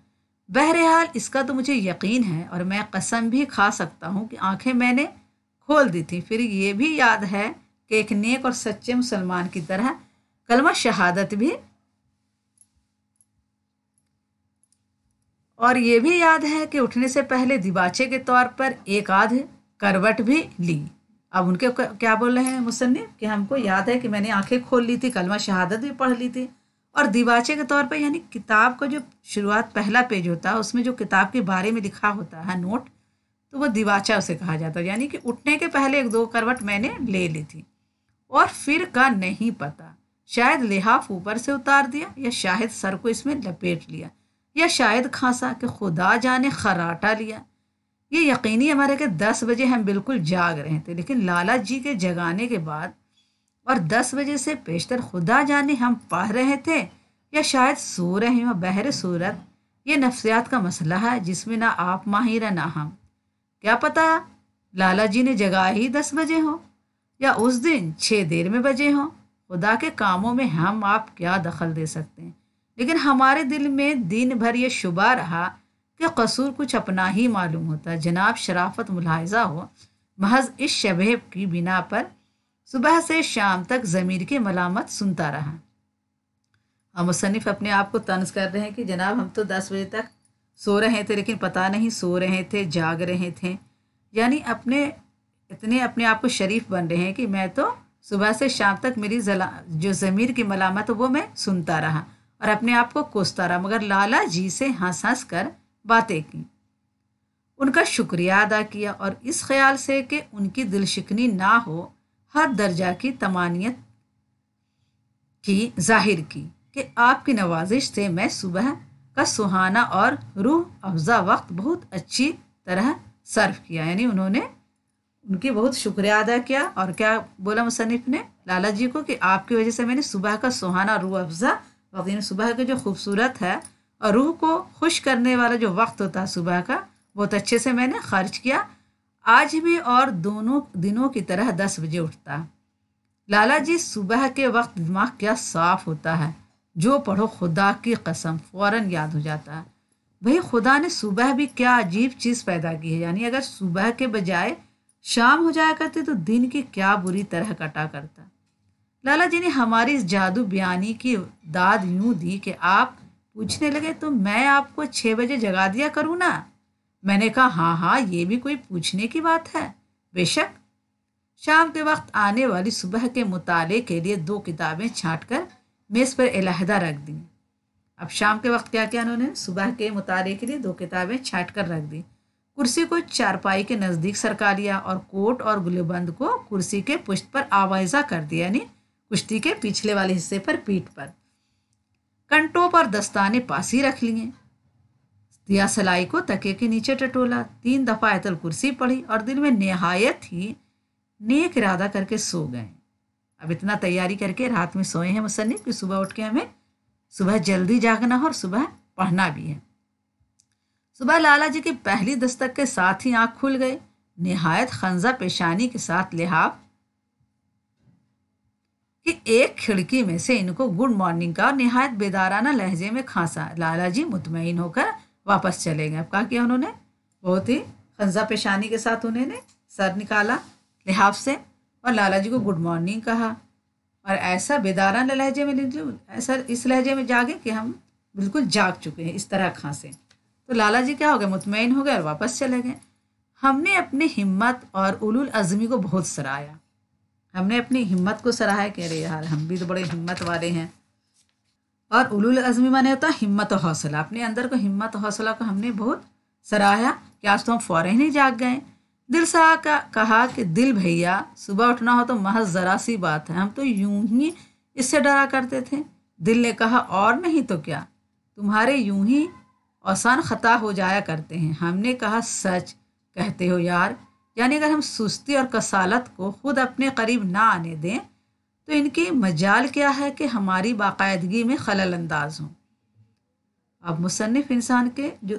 बहरहाल इसका तो मुझे यकीन है और मैं कसम भी खा सकता हूँ कि आंखें मैंने खोल दी थी फिर ये भी याद है कि एक नेक और सच्चे मुसलमान की तरह कलमा शहादत भी और ये भी याद है कि उठने से पहले दिबाचे के तौर पर एक आध करवट भी ली अब उनके क्या बोल रहे हैं मुसन्फ़ कि हमको याद है कि मैंने आंखें खोल ली थी कलमा शहादत भी पढ़ ली थी और दिवाचे के तौर पर यानी किताब का जो शुरुआत पहला पेज होता है उसमें जो किताब के बारे में लिखा होता है नोट तो वह दीवाचा उसे कहा जाता है यानी कि उठने के पहले एक दो करवट मैंने ले ली थी और फिर का नहीं पता शायद लिहाफ ऊपर से उतार दिया या शायद सर को इसमें लपेट लिया या शायद खांसा कि खुदा जाने खराटा लिया ये यकीनी हमारे के दस बजे हम बिल्कुल जाग रहे थे लेकिन लाला जी के जगाने के बाद और दस बजे से पेशतर खुदा जाने हम पढ़ रहे थे या शायद सो रहे हो बहर सूरत ये नफ्सियात का मसला है जिसमें ना आप माहिर ना हम क्या पता लाला जी ने जगा ही दस बजे हो या उस दिन छः देर में बजे हों खुदा के कामों में हम आप क्या दखल दे सकते हैं लेकिन हमारे दिल में दिन भर ये शुबा रहा कि कसूर कुछ अपना ही मालूम होता जनाब शराफत मुलाजा हो महज इस शबह की बिना पर सुबह से शाम तक ज़मीर की मलामत सुनता रहा और मुसनफ़ अपने आप को तंज कर रहे हैं कि जनाब हम तो दस बजे तक सो रहे थे लेकिन पता नहीं सो रहे थे जाग रहे थे यानी अपने इतने अपने आप को शरीफ बन रहे हैं कि मैं तो सुबह से शाम तक मेरी जला जो ज़मीर की मलामत वो मैं सुनता रहा और अपने आप को कोसता रहा मगर लाला जी से हंस हंस कर बातें की उनका शुक्रिया अदा किया और इस ख्याल से कि उनकी दिलशिकनी ना हो हर दर्जा की तमानियत की जाहिर की कि आपकी नवाजिश से मैं सुबह का सुहाना और रूह अफजा वक्त बहुत अच्छी तरह सर्व किया यानी उन्होंने उनकी बहुत शुक्रिया अदा किया और क्या बोला मुसनफ़ ने लाला जी को कि आपकी वजह से मैंने सुबह का सुहाना रूह अफजा वक्त यानी सुबह का जो खूबसूरत है और रूह को खुश करने वाला जो वक्त होता है सुबह का बहुत अच्छे से मैंने खर्च किया आज भी और दोनों दिनों की तरह दस बजे उठता लाला जी सुबह के वक्त दिमाग क्या साफ होता है जो पढ़ो खुदा की कसम फौरन याद हो जाता है भाई खुदा ने सुबह भी क्या अजीब चीज़ पैदा की है यानी अगर सुबह के बजाय शाम हो जाया करती तो दिन की क्या बुरी तरह कटा करता लाला जी ने हमारी इस जादू बयानी की दाद यूं दी कि आप पूछने लगे तो मैं आपको छः बजे जगा दिया करूँ ना मैंने कहा हाँ हाँ ये भी कोई पूछने की बात है बेशक शाम के वक्त आने वाली सुबह के मुताले के लिए दो किताबें छाँट कर मेज़ पर अलहदा रख दी अब शाम के वक्त क्या किया उन्होंने सुबह के मुताले के लिए दो किताबें छाँट कर रख दी कुर्सी को चारपाई के नज़दीक सरका लिया और कोट और गुलबंद को कुर्सी के पुश्त पर आवाइजा कर दिया यानी कुश्ती के पिछले वाले हिस्से पर पीठ पर कंटों पर दस्ताने पास ही रख लिए दिया सलाई को तके के नीचे टटोला तीन दफ़ा आयतल कुर्सी पढ़ी और दिल में नहायत ही नेक इरादा करके सो गए अब इतना तैयारी करके रात में सोए हैं मुसनिफ कि सुबह उठ के हमें सुबह जल्दी जागना है और सुबह पढ़ना भी है सुबह लाला जी की पहली दस्तक के साथ ही आँख खुल गई नहायत खंजा पेशानी के साथ लिहाफ कि एक खिड़की में से इनको गुड मॉर्निंग का और नहायत बेदाराना लहजे में खांसा लाला जी मुतमिन होकर वापस चले गए अब कहा किया उन्होंने बहुत ही खंजा पेशानी के साथ उन्होंने सर निकाला लिहाफ से और लाला जी को गुड मॉर्निंग कहा और ऐसा बेदारा लहजे में ऐसा इस लहजे में जागे कि हम बिल्कुल जाग चुके हैं इस तरह खांसे तो लाला जी क्या हो गए मुतमिन हो गए और वापस चले गए हमने अपने हिम्मत और उलुल अजमी को बहुत सराहाया हमने अपनी हिम्मत को सराहा कि अरे यार हम भी तो बड़े हिम्मत वाले हैं और उलूल अजमी माने होता है हिम्मत और हौसला अपने अंदर को हिम्मत और हौसला को हमने बहुत सराहा कि आज तो हम फ़ौर ही जाग गए दिल सा का कहा कि दिल भैया सुबह उठना हो तो महज ज़रा सी बात है हम तो यूं ही इससे डरा करते थे दिल ने कहा और नहीं तो क्या तुम्हारे यूं ही आसान ख़ता हो जाया करते हैं हमने कहा सच कहते हो यार यानी अगर हम सुस्ती और कसालत को खुद अपने करीब ना आने दें तो इनकी मजाल क्या है कि हमारी बाकायदगी में खलल अंदाज हों अब मुसनफ़ इंसान के जो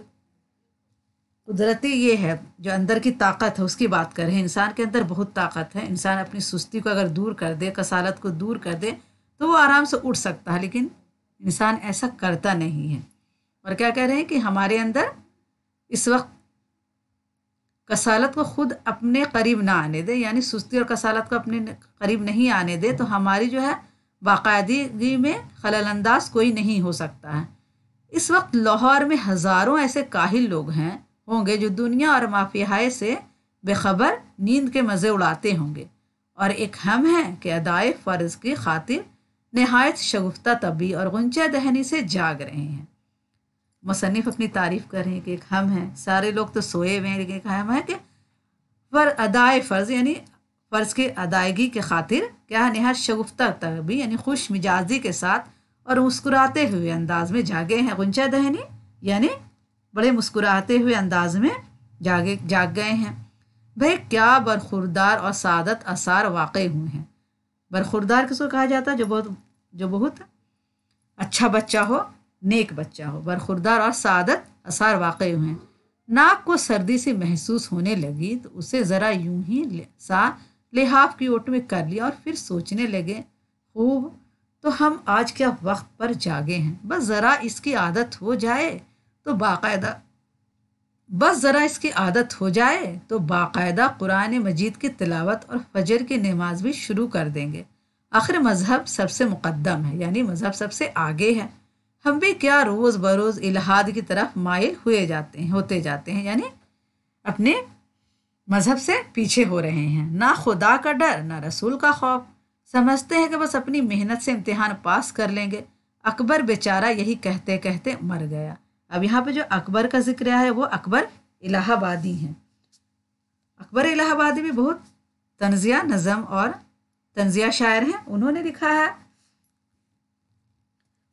कुदरती ये है जो अंदर की ताकत है उसकी बात करें इंसान के अंदर बहुत ताकत है इंसान अपनी सुस्ती को अगर दूर कर दे कसालत को दूर कर दे तो वो आराम से उठ सकता है लेकिन इंसान ऐसा करता नहीं है और क्या कह रहे हैं कि हमारे अंदर इस वक्त कसालत को खुद अपने करीब ना आने दे यानी सुस्ती और कसालत को अपने करीब नहीं आने दे तो हमारी जो है बाकायदगी में ख़लानंदाज़ कोई नहीं हो सकता है इस वक्त लाहौर में हज़ारों ऐसे काहिल लोग हैं होंगे जो दुनिया और माफियाए से बेखबर नींद के मज़े उड़ाते होंगे और एक हम हैं कि अदाए फ़र्ज़ की खातिर नहायत शगुफ्ता तबी और गुंचा दहनी से जाग रहे हैं मुसनफ़ अपनी तारीफ़ कर रहे हैं कि एक हम हैं सारे लोग तो सोए हुए हैं लेकिन एक हम है कि पर अदाए फ़र्ज़ यानी फ़र्ज़ की अदायगी के खातिर क्या नहायत शगुफ्ता तक भी यानी खुश मिजाजी के साथ और मुस्कुराते हुए अंदाज में जागे हैं गुंजा दहनी यानी बड़े मुस्कुराते हुए अंदाज में जागे जाग गए हैं भाई क्या बरखुरदार और सादत आसार वाक़ हुए हैं बरखुरदार किसको कहा जाता है जो बहुत जो बहुत अच्छा बच्चा हो नेक बच्चा हो बरखुरदार और सादत आसार वाकई हुए हैं नाक को सर्दी से महसूस होने लगी तो उसे ज़रा यूं ही सा लिहाफ की ओट में कर लिया और फिर सोचने लगे खूब तो हम आज क्या वक्त पर जागे हैं बस ज़रा इसकी आदत हो जाए तो बाकायदा बस ज़रा इसकी आदत हो जाए तो बाकायदा कुरान मजीद की तिलावत और फजर की नमाज भी शुरू कर देंगे आखिर मज़हब सबसे मुकदम है यानी मज़हब सबसे आगे है हम भी क्या रोज़ बरोज़ इलाहाद की तरफ माइल हुए जाते हैं होते जाते हैं यानी अपने मज़हब से पीछे हो रहे हैं ना खुदा का डर ना रसूल का खौफ समझते हैं कि बस अपनी मेहनत से इम्तिहान पास कर लेंगे अकबर बेचारा यही कहते कहते मर गया अब यहाँ पे जो अकबर का जिक्र है वो अकबर इलाहाबादी हैं अकबर इलाहाबादी भी बहुत तंजिया नज़म और तंजिया शायर हैं उन्होंने लिखा है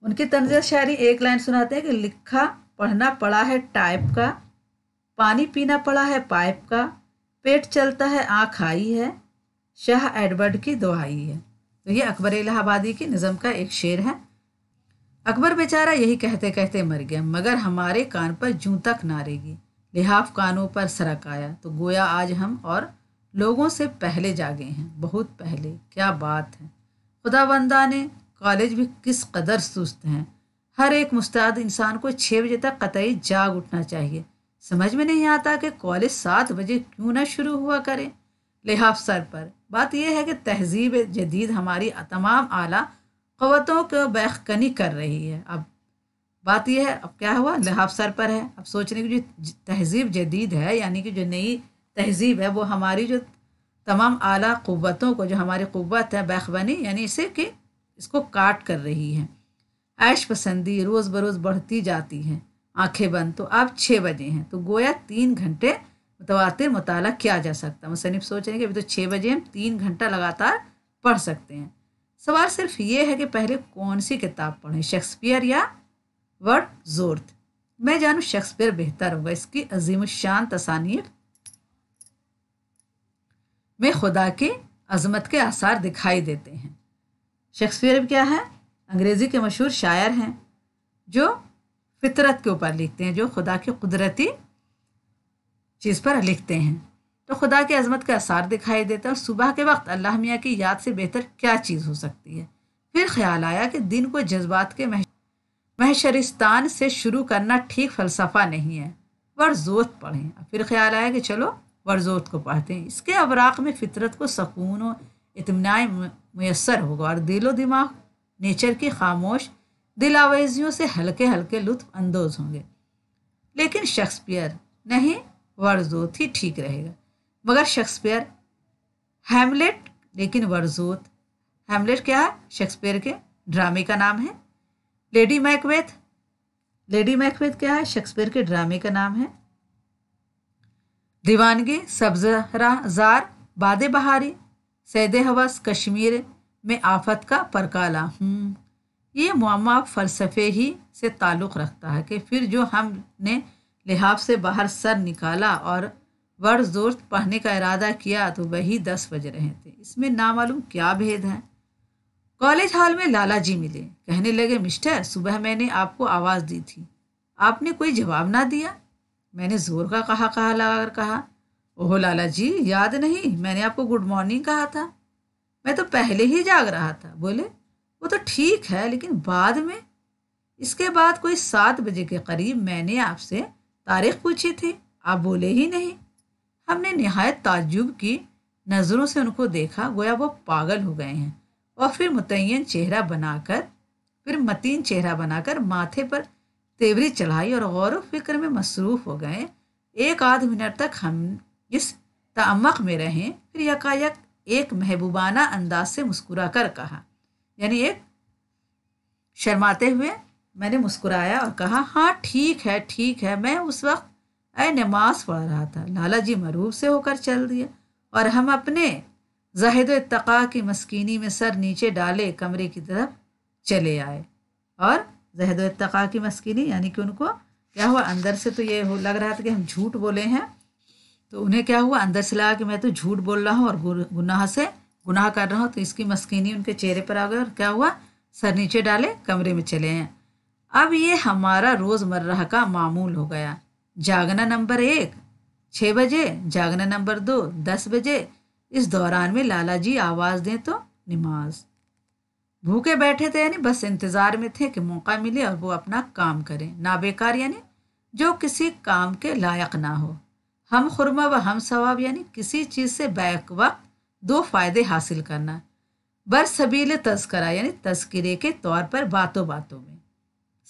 उनकी तंज शायरी एक लाइन सुनाते हैं कि लिखा पढ़ना पड़ा है टाइप का पानी पीना पड़ा है पाइप का पेट चलता है आँख आई है शाह एडवर्ड की दुआई है तो ये अकबर इलाहाबादी की निज़म का एक शेर है अकबर बेचारा यही कहते कहते मर गया मगर हमारे कान पर जूं तक नारेगी लिहाफ कानों पर सरक आया तो गोया आज हम और लोगों से पहले जागे हैं बहुत पहले क्या बात है खुदा बंदा ने कॉलेज भी किस कदर सुस्त हैं हर एक मुस्ताद इंसान को छः बजे तक कतई जाग उठना चाहिए समझ में नहीं आता कि कॉलेज सात बजे क्यों ना शुरू हुआ करे लिहाफ सर पर बात यह है कि तहजीब जदीद हमारी तमाम आला कवतों को बैखकनी कर रही है अब बात यह है अब क्या हुआ लिहाफ सर पर है अब सोचने की जो तहजीब जदीद है यानी कि जो नई तहजीब है वो हमारी जो तमाम आला क़वतों को जो हमारी क़वत है बैखबनी यानी इसे कि इसको काट कर रही है ऐश पसंदी रोज़ बरोज़ बढ़ती जाती है आंखें बंद तो अब छः बजे हैं तो गोया तीन घंटे मुतवातिर मताल किया जा सकता है मुसनफ़ सोच रहे हैं कि अभी तो छः बजे हम तीन घंटा लगातार पढ़ सकते हैं सवाल सिर्फ ये है कि पहले कौन सी किताब पढ़ें शेक्सपियर या वर्ड जोर्थ मैं जानूँ शेक्सपियर बेहतर होगा इसकी अजीम शान तसानीर में खुदा के अजमत के आसार दिखाई देते हैं शेक्सपियर क्या है अंग्रेज़ी के मशहूर शायर हैं जो फितरत के ऊपर लिखते हैं जो खुदा के कुदरती चीज़ पर लिखते हैं तो खुदा के अजमत का आसार दिखाई देता है और सुबह के वक्त अल्लाह मियाँ की याद से बेहतर क्या चीज़ हो सकती है फिर ख्याल आया कि दिन को जज्बात के महशरिस्तान से शुरू करना ठीक फ़लसफ़ा नहीं है वर्जोत पढ़ें फिर ख्याल आया कि चलो वर्जोत को पढ़ते हैं इसके अवराक में फितरत को सकून और इतमान मैसर होगा और दिलो दिमाग नेचर की खामोश दिल आवेजियों से हल्के हल्के लुत्फ अंदोज होंगे लेकिन शेक्सपियर नहीं वर्जोत ही ठीक रहेगा मगर शेक्सपियर हैमलेट लेकिन वर्जोत हैमलेट क्या है शेक्सपियर के ड्रामे का नाम है लेडी मैकवेथ लेडी मैकवेथ क्या है शेक्सपियर के ड्रामे का नाम है दीवानगी सब्जरा जार बाद बहारी सैद हवास कश्मीर में आफत का परकाला हूँ हम्म। ये मामा फ़लसफ़े ही से ताल्लुक़ रखता है कि फिर जो हमने लिहाफ से बाहर सर निकाला और वर जोर पढ़ने का इरादा किया तो वही दस बज रहे थे इसमें नामालूम क्या भेद है कॉलेज हॉल में लाला जी मिले कहने लगे मिस्टर सुबह मैंने आपको आवाज़ दी थी आपने कोई जवाब ना दिया मैंने ज़ोर का कहा कहा लगा कहा ओहो लाला जी याद नहीं मैंने आपको गुड मॉर्निंग कहा था मैं तो पहले ही जाग रहा था बोले वो तो ठीक है लेकिन बाद में इसके बाद कोई सात बजे के करीब मैंने आपसे तारीख पूछी थी आप बोले ही नहीं हमने नहायत ताजुब की नज़रों से उनको देखा गोया वो पागल हो गए हैं और फिर मुतन चेहरा बनाकर फिर मतीन चेहरा बनाकर माथे पर तेवरी चढ़ाई और गौर फिक्र में मसरूफ़ हो गए एक आध मिनट तक हम जिस तमक में रहें फिर यकायक एक महबूबाना अंदाज से मुस्कुरा कर कहा यानी एक शर्माते हुए मैंने मुस्कुराया और कहा हाँ ठीक है ठीक है मैं उस वक्त अय नमाज पढ़ रहा था लाला जी मरूब से होकर चल दिया और हम अपने जाहिद तका की मस्कीनी में सर नीचे डाले कमरे की तरफ चले आए और जहद तका की मस्किनी यानी कि उनको क्या हुआ अंदर से तो ये हो लग रहा था कि हम झूठ बोले हैं तो उन्हें क्या हुआ अंदर से लगा कि मैं तो झूठ बोल रहा हूँ और गुनाह से गुनाह कर रहा हूँ तो इसकी मस्किनी उनके चेहरे पर आ गई और क्या हुआ सर नीचे डाले कमरे में चले हैं अब ये हमारा रोज़मर्रा का मामूल हो गया जागना नंबर एक छः बजे जागना नंबर दो दस बजे इस दौरान में लाला जी आवाज़ दें तो नमाज भूखे बैठे थे यानी बस इंतज़ार में थे कि मौका मिले और वो अपना काम करें ना बेकार यानी जो किसी काम के लायक ना हो हम खुरमा व हम सवाब यानी किसी चीज़ से बैक वक्त दो फ़ायदे हासिल करना सबील तस्करा यानी तस्करे के तौर पर बातों बातों में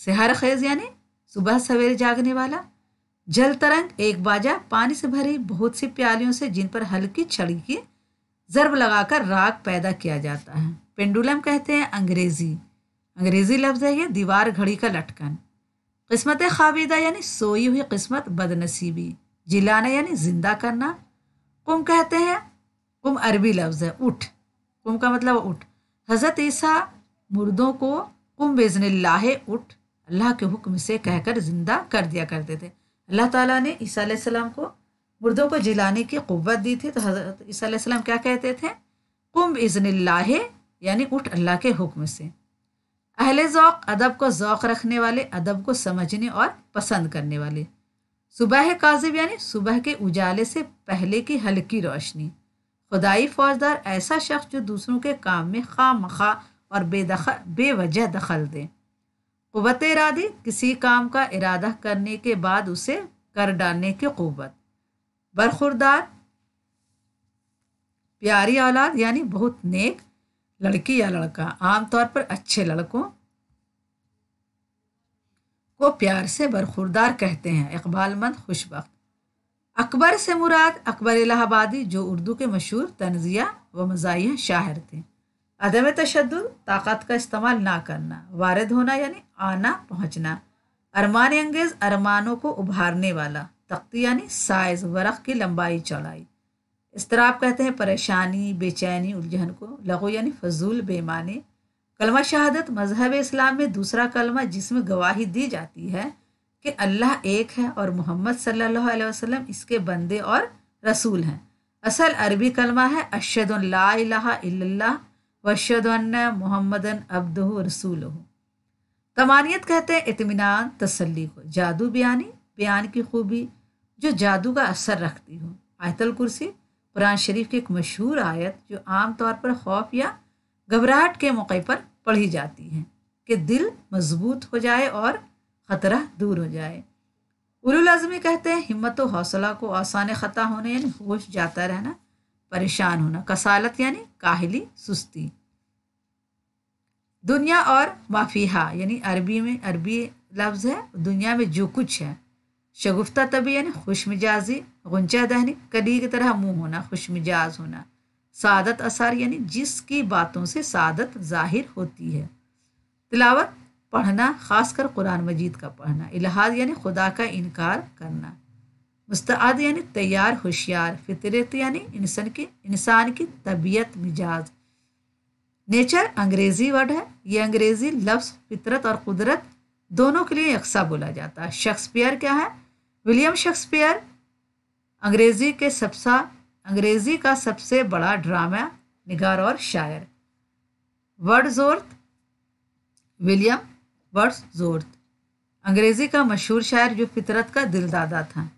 सहर खेज यानी सुबह सवेरे जागने वाला जल तरंग एक बाजा पानी से भरी बहुत सी प्यालियों से जिन पर हल्की छड़ी की जरब लगाकर राग पैदा किया जाता है पेंडुलम कहते हैं अंग्रेजी अंग्रेजी लफ्ज़ है ये दीवार घड़ी का लटकन किस्मत खाविदा यानी सोई हुई किस्मत बदनसीबी जिलाना यानी जिंदा करना कुम कहते हैं कुम अरबी लफ्ज़ है उठ कुम का मतलब उठ हज़रत ईसा मुर्दों को कुम बेजन लाहे उठ अल्लाह के हुक्म से कहकर ज़िंदा कर दिया करते थे अल्लाह ताला ने ईसा सलाम को मुर्दों को जिलाने की क़वत दी थी तो हज़रत ईसा सलाम क्या कहते थे कुम इज़न लाहे यानी उठ अल्लाह के हुक्म से अहले ज़ौक़ अदब को जौक़ रखने वाले अदब को समझने और पसंद करने वाले सुबह काजिब यानी सुबह के उजाले से पहले की हल्की रोशनी खुदाई फौजदार ऐसा शख्स जो दूसरों के काम में खा मखा और बेदखल बेवजह दखल दे क़वत इरादे किसी काम का इरादा करने के बाद उसे कर डालने की क़वत बरखुरदार प्यारी औलाद यानी बहुत नेक लड़की या लड़का आमतौर पर अच्छे लड़कों को प्यार से बरखुरदार कहते हैं इकबालमंद खुशबक अकबर से मुराद अकबर इलाहाबादी जो उर्दू के मशहूर तनज़िया व मजाह शायर थे अदम तशद ताकत का इस्तेमाल ना करना वारद होना यानी आना पहुँचना अरमान अंगेज़ अरमानों को उभारने वाला तख्ती यानी साइज़ वरक़ की लंबाई चौड़ाई इस तरह आप कहते हैं परेशानी बेचैनी उलझन को लगो यानी फजूल बेमानी कलमा शहादत मजहब इस्लाम में दूसरा कलमा जिसमें गवाही दी जाती है कि अल्लाह एक है और मोहम्मद सल्लल्लाहु अलैहि वसल्लम इसके बंदे और रसूल हैं असल अरबी कलमा है अशद वशद मोहम्मदन अब्दह रसूल तमानियत कहते हैं इतमान तसली को जादू बयानी बयान की खूबी जो जादू का असर रखती हो आयतल कुर्सी कुरान शरीफ की एक मशहूर आयत जो आम तौर पर खौफ या घबराहट के मौके पर पढ़ी जाती हैं कि दिल मजबूत हो जाए और ख़तरा दूर हो जाए उलुल अजमी कहते हैं हिम्मत व हौसला को आसान ख़ता होने यानी होश जाता रहना परेशान होना कसालत यानी काहली सुस्ती दुनिया और माफिया यानी अरबी में अरबी लफ्ज़ है दुनिया में जो कुछ है शगुफ्ता तभी यानी खुश मिजाजी गुंचा दहनी कली की तरह मुँह होना खुश मिजाज होना सादत असार यानी जिसकी बातों से सादत जाहिर होती है तिलावत पढ़ना खासकर कुरान मजीद का पढ़ना इलाहाद यानी खुदा का इनकार करना मुस्ताद यानी तैयार होशियार फितरत यानी इंसान की इंसान की तबीयत मिजाज नेचर अंग्रेज़ी वर्ड है ये अंग्रेज़ी लफ्ज़ फितरत और कुदरत दोनों के लिए यकसा बोला जाता है शेक्सपियर क्या है विलियम शेक्सपियर अंग्रेज़ी के सबसा अंग्रेजी का सबसे बड़ा ड्रामा निगार और शायर वर्डजोर्थ विलियम वर्डजोर्थ अंग्रेजी का मशहूर शायर जो फितरत का दिलदादा था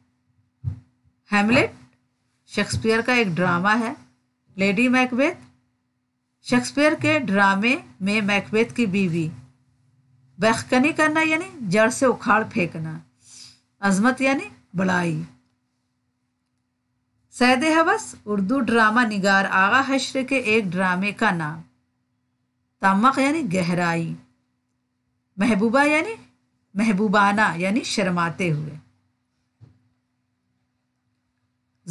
हेमलेट शेक्सपियर का एक ड्रामा है लेडी मैकबेथ शेक्सपियर के ड्रामे में मैकबेथ की बीवी बहकनी करना यानी जड़ से उखाड़ फेंकना अजमत यानी बड़ाई सैद हवस उर्दू ड्रामा निगार आगा हश्र के एक ड्रामे का नाम तमक यानी गहराई महबूबा यानी महबूबाना यानी शर्माते हुए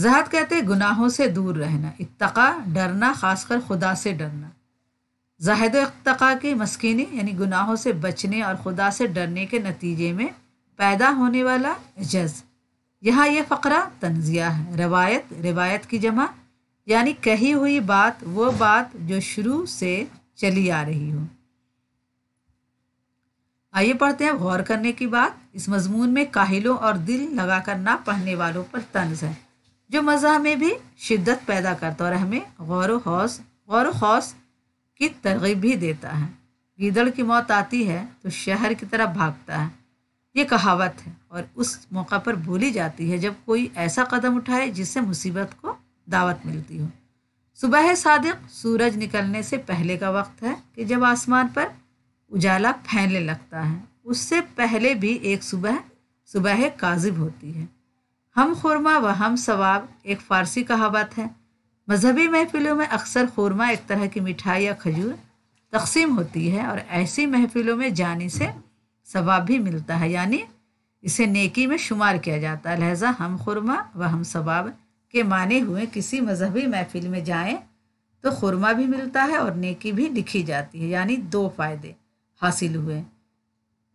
जहद कहते गुनाहों से दूर रहना इतका डरना खासकर खुदा से डरना जाहद इतका की मस्किनी यानी गुनाहों से बचने और खुदा से डरने के नतीजे में पैदा होने वाला जज्ब यहाँ यह फ़करा तंजिया है रवायत रवायत की जमा यानी कही हुई बात वो बात जो शुरू से चली आ रही हो आइए पढ़ते हैं गौर करने की बात इस मजमून में काहिलों और दिल लगाकर ना पढ़ने वालों पर तंज है जो मज़ा में भी शिद्दत पैदा करता और हमें गौर हौस गौर वौस की तरगीब भी देता है गीदड़ की मौत आती है तो शहर की तरफ भागता है ये कहावत है और उस मौका पर बोली जाती है जब कोई ऐसा कदम उठाए जिससे मुसीबत को दावत मिलती हो सुबह है सादिक सूरज निकलने से पहले का वक्त है कि जब आसमान पर उजाला फैलने लगता है उससे पहले भी एक सुबह सुबह काजिब होती है हम खुरमा व हम सवाब एक फ़ारसी कहावत है मजहबी महफिलों में अक्सर खुरमा एक तरह की मिठाई या खजूर तकसीम होती है और ऐसी महफिलों में जाने से सवाब भी मिलता है यानी इसे नेकी में शुमार किया जाता है लहजा हम खुरमा व हम सवाब के माने हुए किसी मजहबी महफिल में जाएं तो खुरमा भी मिलता है और नेकी भी लिखी जाती है यानी दो फायदे हासिल हुए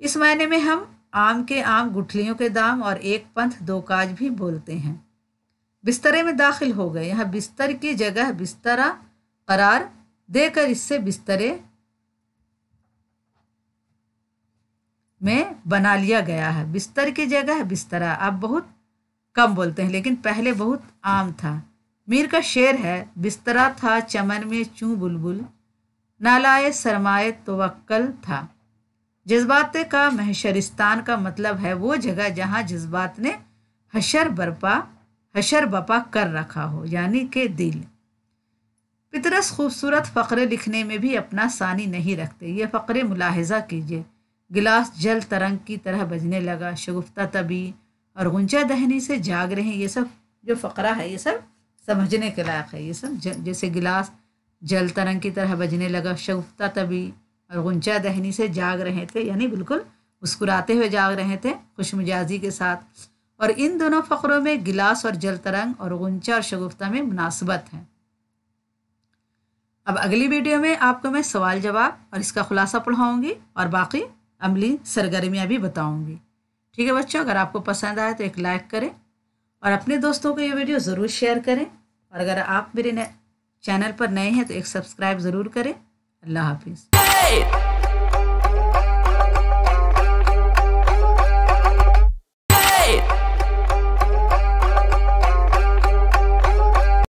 इस मायने में हम आम के आम गुठलियों के दाम और एक पंथ दो काज भी बोलते हैं बिस्तरे में दाखिल हो गए यहाँ बिस्तर की जगह बिस्तरा करार देकर इससे बिस्तरे में बना लिया गया है बिस्तर की जगह बिस्तरा अब बहुत कम बोलते हैं लेकिन पहले बहुत आम था मीर का शेर है बिस्तरा था चमन में चू बुलबुल नालाए सरमाए तोल था जज्बाते का महशरिस्तान का मतलब है वो जगह जहाँ जज्बात ने हशर बरपा हशर बपा कर रखा हो यानी कि दिल पितरस खूबसूरत फ़करे लिखने में भी अपना सानी नहीं रखते ये फ़करे मुलाहजा कीजिए गिलास जल तरंग की तरह बजने लगा शगुफ्ता तबी और गुंजा दहनी से जाग रहे हैं ये सब जो फ़करा है ये सब समझने के लायक है ये सब जैसे गिलास जल तरंग की तरह बजने लगा शगुफ्ता तभी और गुंजा दहनी से जाग रहे थे यानी बिल्कुल मुस्कुराते हुए जाग रहे थे खुश मिजाजी के साथ और इन दोनों फ़करों में गिलास और जल तरंग और गुंजा और शगुफ्ता में मुनासबत है अब अगली वीडियो में आपको मैं सवाल जवाब और इसका खुलासा पढ़ाऊँगी और बाकी अमली सरगर्मियाँ भी बताऊँगी ठीक है बच्चों अगर आपको पसंद आए तो एक लाइक करें और अपने दोस्तों को ये वीडियो ज़रूर शेयर करें और अगर आप मेरे चैनल पर नए हैं तो एक सब्सक्राइब ज़रूर करें अल्लाह हाफिज़